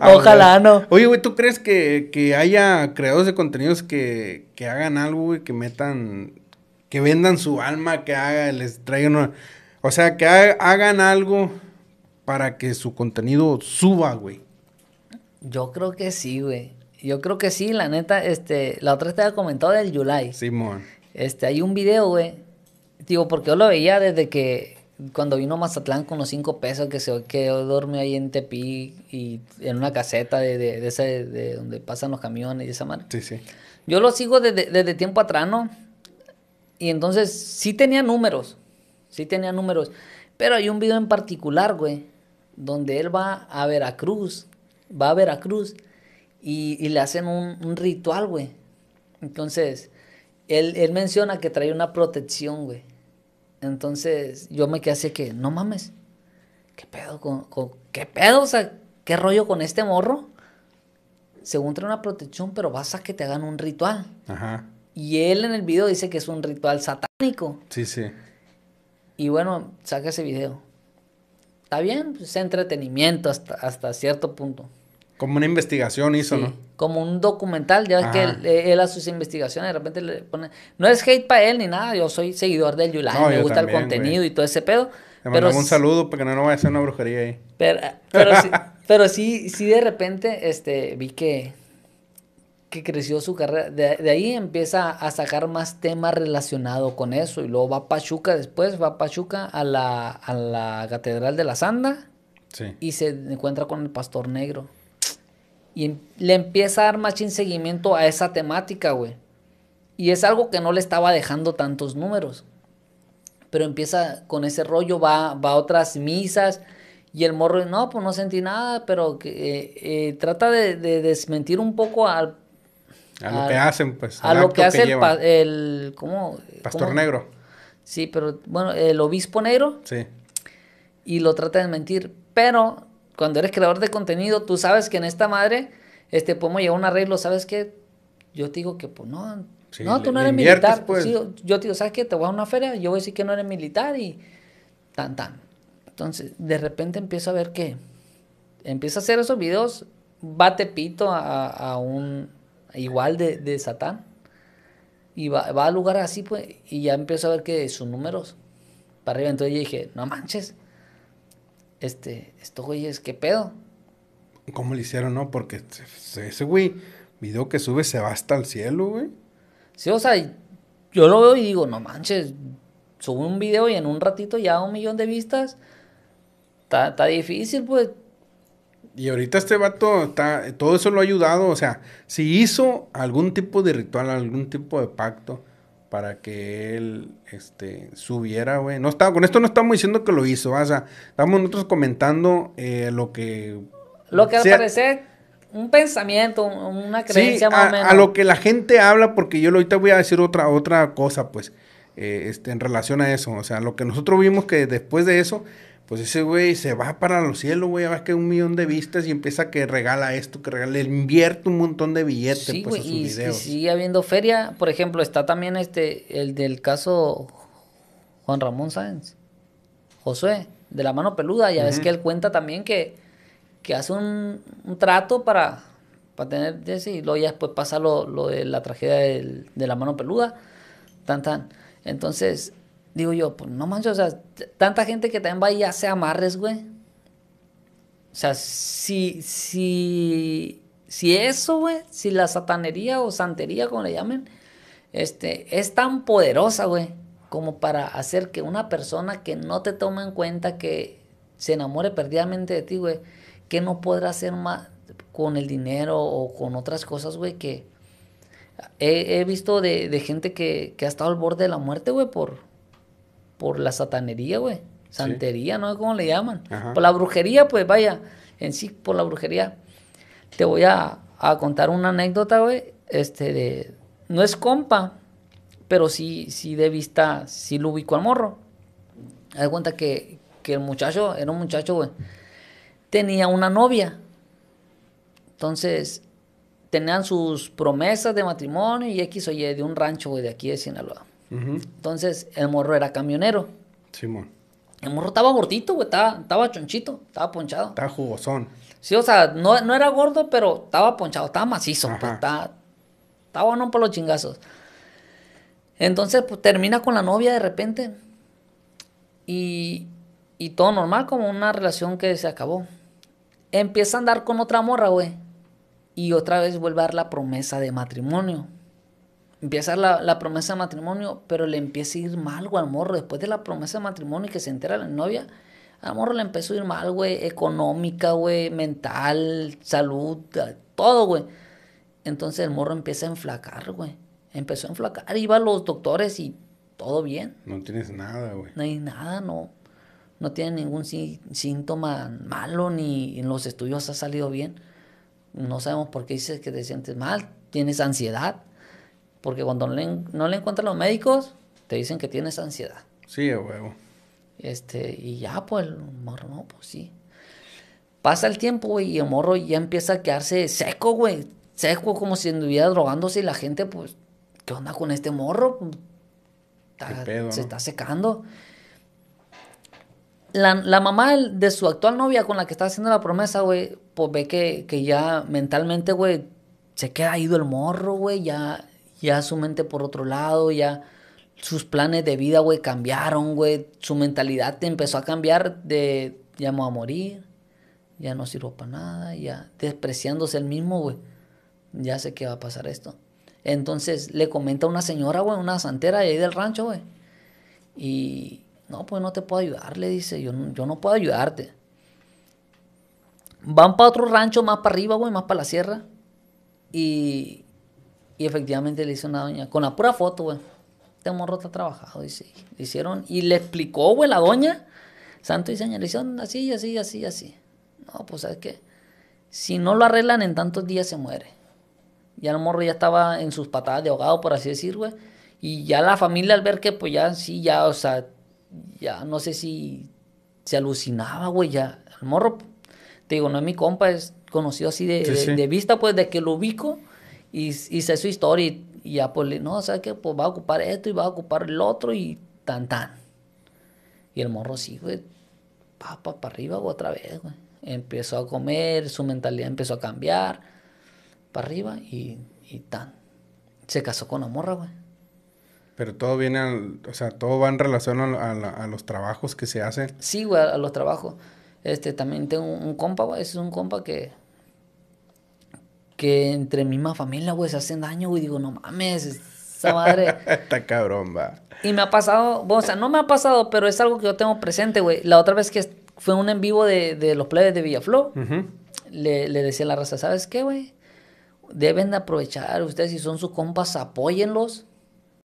Ah, Ojalá no. Oye, güey, ¿tú crees que, haya creadores de contenidos que, hagan algo, güey, que metan, que vendan su alma, que haga, les traigan una... O sea, que hagan algo para que su contenido suba, güey. Yo creo que sí, güey. Yo creo que sí, la neta, este, la otra estaba comentado del July. Simón. Este, hay un video, güey. Digo, porque yo lo veía desde que cuando vino Mazatlán con los cinco pesos que se quedó dormido ahí en Tepi y en una caseta de, de, donde pasan los camiones y esa mano. Sí, sí. Yo lo sigo desde, tiempo atrás, ¿no? Y entonces sí tenía números, sí tenía números. Pero hay un video en particular, güey, donde él va a Veracruz, va a Veracruz y, le hacen un, ritual, güey. Entonces, él menciona que trae una protección, güey entonces yo me quedé así que, no mames, ¿qué pedo? Con, ¿Qué pedo? O sea, ¿qué rollo con este morro? Según trae una protección, pero vas a que te hagan un ritual. Ajá. Y él en el video dice que es un ritual satánico. Sí, sí. Y bueno, saca ese video. Está bien, pues entretenimiento hasta cierto punto. Como una investigación hizo, ¿no? Como un documental, ya que él, hace a sus investigaciones de repente le pone... No es hate para él ni nada, yo soy seguidor del Yulai, me gusta el contenido y todo ese pedo. pero un saludo porque no, no vaya a ser una brujería ahí. Pero, eh, pero, sí, sí, de repente este, vi que, que creció su carrera. De, ahí empieza a sacar más temas relacionados con eso. Y luego va a Pachuca después, va a Pachuca a la, Catedral de la Sanda. Y se encuentra con el Pastor Negro. Y em, le empieza a dar más seguimiento a esa temática, güey. Y es algo que no le estaba dejando tantos números. Pero empieza con ese rollo, va, va a otras misas. Y el morro, no, pues no sentí nada, pero eh, eh, trata de, desmentir un poco al... A lo que hacen, pues. A lo que hace el, ¿cómo, Pastor negro. Sí, pero bueno, el obispo negro. Sí. Y lo trata de mentir, pero cuando eres creador de contenido, tú sabes que en esta madre, este, podemos llegar a un arreglo, ¿sabes qué? Yo te digo que, pues, no, no, tú no eres militar. Pues. yo te digo, ¿sabes qué? Te voy a una feria, yo voy a decir que no eres militar y tan, tan. Entonces, de repente empiezo a ver que Empiezo a hacer esos videos, bate pito a, un igual de, de Satán. Y va, va, a lugar así, pues, y ya empiezo a ver que sus números para arriba. Entonces yo dije, no manches, este, güey es ¿qué pedo? ¿Cómo le hicieron, no? Porque ese güey, video que sube se va hasta el cielo, güey. Sí, o sea, yo lo veo y digo, no manches, sube un video y en un ratito ya un millón de vistas. Está difícil, pues. Y ahorita este vato, está, todo eso lo ha ayudado, o sea, si hizo algún tipo de ritual, algún tipo de pacto, para que él este, subiera, güey. No con esto no estamos diciendo que lo hizo, o sea, estamos nosotros comentando eh, lo que... Lo que parece parecer un pensamiento, una creencia más a, o menos. a lo que la gente habla, porque yo ahorita voy a decir otra, otra cosa, pues, eh, este, en relación a eso. O sea, lo que nosotros vimos que después de eso, pues ese güey se va para los cielos, güey, a que un millón de vistas y empieza que regala esto, que regala, le invierte un montón de billetes pues, a sus y, sigue habiendo feria, por ejemplo, está también este, el del caso Juan Ramón Sáenz, Josué, de la mano peluda, ya ves que él cuenta también que, que hace un, trato para, para tener, y luego ya después pasa lo, de la tragedia de la mano peluda, tan tan. Entonces, digo yo, pues no manches, o sea, tanta gente que también va y hace amarres, güey. O sea, si, si, si eso, güey, si la satanería o santería, como le llamen, este, es tan poderosa, güey, como para hacer que una persona que no te toma en cuenta, que se enamore perdidamente de ti, güey, que no podrá hacer más con el dinero o con otras cosas, güey, que he, visto de, gente que, que ha estado al borde de la muerte, güey, por, por la satanería, güey. Santería, no sé cómo le llaman. Por la brujería, pues vaya, en sí, por la brujería. Te voy a, contar una anécdota, güey. Este de. No es compa, pero sí, sí de vista, sí lo ubico al morro. Haz cuenta que, que el muchacho, era un muchacho, güey. Tenía una novia. Entonces, tenían sus promesas de matrimonio y X o de un rancho, güey, de aquí de Sinaloa. Entonces, el morro era camionero. Simón. El morro estaba gordito, güey, estaba, chonchito, estaba ponchado. Estaba jugosón. Sí, o sea, no, era gordo, pero estaba ponchado, estaba macizo, pues, estaba, estaba bueno por los chingazos. Entonces, pues, termina con la novia de repente y, y todo normal, como una relación que se acabó. Empieza a andar con otra morra, güey, y otra vez vuelve a dar la promesa de matrimonio empieza la, promesa de matrimonio, pero le empieza a ir mal, güey, al morro. Después de la promesa de matrimonio y que se entera la novia, al morro le empezó a ir mal, güey, económica, güey, mental, salud, todo, güey. Entonces el morro empieza a enflacar, güey. Empezó a enflacar, iba a los doctores y todo bien. No tienes nada, güey. No hay nada, no. No tiene ningún síntoma malo, ni en los estudios ha salido bien. No sabemos por qué dices que te sientes mal. Tienes ansiedad porque cuando no le, encuentran los médicos, te dicen que tienes ansiedad. Sí, a huevo. Este, y ya, pues, el morro, no, pues sí. Pasa el tiempo, güey, y el morro ya empieza a quedarse seco, güey. Seco, como si anduviera drogándose y la gente, pues, ¿qué onda con este morro? se está secando. La, mamá de su actual novia con la que está haciendo la promesa, güey, pues ve que, que ya mentalmente, güey, se queda ido el morro, güey, ya ya su mente por otro lado, ya sus planes de vida, güey, cambiaron, güey, su mentalidad empezó a cambiar de ya me voy a morir, ya no sirvo para nada, ya despreciándose el mismo, güey, ya sé qué va a pasar esto. Entonces le comenta a una señora, güey, una santera de ahí del rancho, güey, y no, pues no te puedo ayudar, le dice, yo yo no puedo ayudarte. Van para otro rancho más para arriba, güey, más para la sierra. Y y efectivamente le hizo una doña, con la pura foto, güey. Este morro está trabajado, dice. Le hicieron, y le explicó, güey, la doña, santo y señal, le hicieron así, así, así, así. No, pues, ¿sabes qué? Si no lo arreglan en tantos días, se muere. Ya el morro ya estaba en sus patadas de ahogado, por así decir, güey. Y ya la familia al ver que, pues ya, sí, ya, o sea, ya no sé si se alucinaba, güey, ya. El morro, te digo, no es mi compa, es conocido así de, de vista, pues, de que lo ubico y, hice su historia y, ya pues, no, ¿sabes qué? Pues va a ocupar esto y va a ocupar el otro y tan tan. Y el morro sí, güey, pa, pa, arriba, otra vez, güey. Empezó a comer, su mentalidad empezó a cambiar, para arriba y, y tan. Se casó con la morra, güey. Pero todo viene al, o sea, todo va en relación a, los trabajos que se hacen. Sí, güey, a los trabajos. Este, también tengo un, un compa, güey, ese es un compa que que entre misma familia, güey, se hacen daño, güey. Digo, no mames, esa madre. Está cabrón, va. Y me ha pasado, o sea, no me ha pasado, pero es algo que yo tengo presente, güey. La otra vez que fue un en vivo de, los plebes de Villaflor, le, le decía a la raza, ¿sabes qué, güey? Deben de aprovechar, ustedes si son sus compas, apóyenlos